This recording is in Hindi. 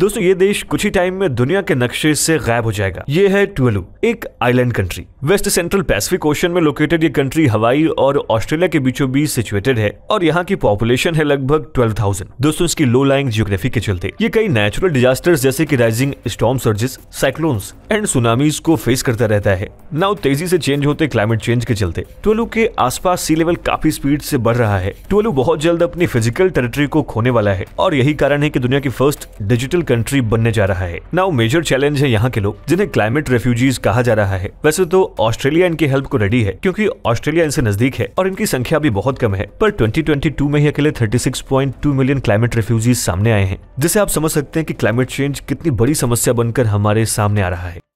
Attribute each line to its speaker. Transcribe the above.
Speaker 1: दोस्तों ये देश कुछ ही टाइम में दुनिया के नक्शे से गायब हो जाएगा ये है ट्वेलू एक island country West Central Pacific Ocean में लोकेटेड ये कंट्री हवाई और ऑस्ट्रेलिया के बीचों बीच सिचुएटेड है और यहाँ की पॉपुलेशन है लगभग ट्वेल्व थाउजेंड दोस्तों इसकी लो लाइंग जियोग्राफी के चलते ये कई नेचुरल डिजास्टर्स जैसे की rising storm surges cyclones and tsunamis को फेस करता रहता है नाउ तेजी से चेंज होते क्लाइमेट चेंज के चलते ट्वेलू के आसपास सी लेवल काफी स्पीड से बढ़ रहा है ट्वेलू बहुत जल्द अपनी फिजिकल टेरिटरी को खोने वाला है और यही कारण है की दुनिया की फर्स्ट डिजिटल कंट्री बनने जा रहा है नाउ मेजर चैलेंज है यहाँ के लोग जिन्हें क्लाइमेट रेफ्यूजीज कहा जा रहा है वैसे तो ऑस्ट्रेलिया इनकी हेल्प को रेडी है क्योंकि ऑस्ट्रेलिया इनसे नजदीक है और इनकी संख्या भी बहुत कम है पर 2022 में ही अकेले 36.2 मिलियन क्लाइमेट रेफ्यूजीज सामने आए हैं जिसे आप समझ सकते हैं कि क्लाइमेट चेंज कितनी बड़ी समस्या बनकर हमारे सामने आ रहा है